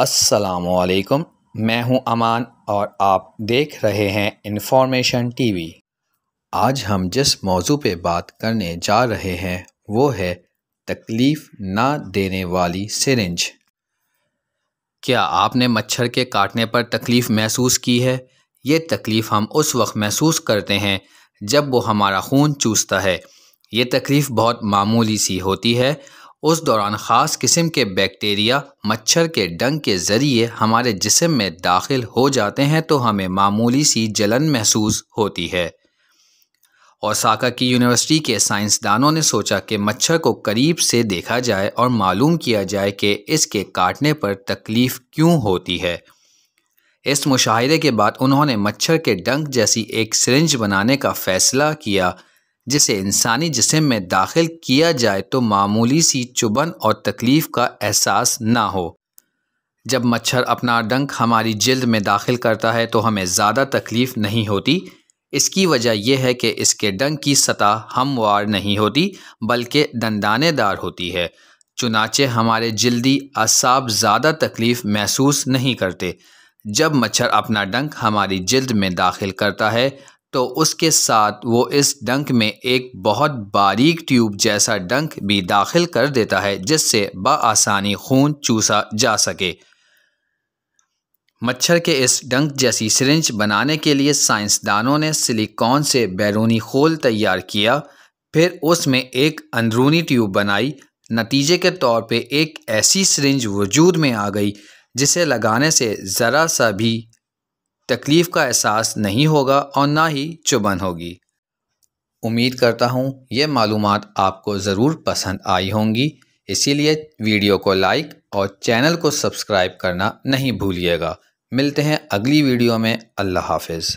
असलकम मैं हूं अमान और आप देख रहे हैं इन्फॉर्मेशन टीवी आज हम जिस मौजू पे बात करने जा रहे हैं वो है तकलीफ़ ना देने वाली सिरिंज क्या आपने मच्छर के काटने पर तकलीफ़ महसूस की है ये तकलीफ़ हम उस वक्त महसूस करते हैं जब वो हमारा खून चूसता है ये तकलीफ़ बहुत मामूली सी होती है उस दौरान ख़ास किस्म के बैक्टीरिया मच्छर के डंग के ज़रिए हमारे जिसम में दाखिल हो जाते हैं तो हमें मामूली सी जलन महसूस होती है ओसाका की यूनिवर्सिटी के साइंसदानों ने सोचा कि मच्छर को करीब से देखा जाए और मालूम किया जाए कि इसके काटने पर तकलीफ़ क्यों होती है इस मुशाहरे के बाद उन्होंने मच्छर के डंक जैसी एक सरेंज बनाने का फ़ैसला किया जिसे इंसानी जिसम में दाखिल किया जाए तो मामूली सी चुभन और तकलीफ़ का एहसास ना हो जब मच्छर अपना डंक हमारी जल्द में दाखिल करता है तो हमें ज़्यादा तकलीफ़ नहीं होती इसकी वजह यह है कि इसके डंक की सतह हमवार नहीं होती बल्कि दंदानेदार होती है चुनाचे हमारे जल्दी असाब ज़्यादा तकलीफ़ महसूस नहीं करते जब मच्छर अपना डंक हमारी जल्द में दाखिल करता है तो उसके साथ वो इस डंक में एक बहुत बारीक ट्यूब जैसा डंक भी दाखिल कर देता है जिससे बसानी खून चूसा जा सके मच्छर के इस डंक जैसी सिरिंज बनाने के लिए साइंसदानों ने सिलिकॉन से बैरूनी खोल तैयार किया फिर उसमें एक अंदरूनी ट्यूब बनाई नतीजे के तौर पे एक ऐसी सिरिंज वजूद में आ गई जिसे लगाने से ज़रा सा भी तकलीफ़ का एहसास नहीं होगा और ना ही चुभन होगी उम्मीद करता हूँ ये मालूम आपको ज़रूर पसंद आई होंगी इसीलिए वीडियो को लाइक और चैनल को सब्सक्राइब करना नहीं भूलिएगा मिलते हैं अगली वीडियो में अल्लाह हाफिज़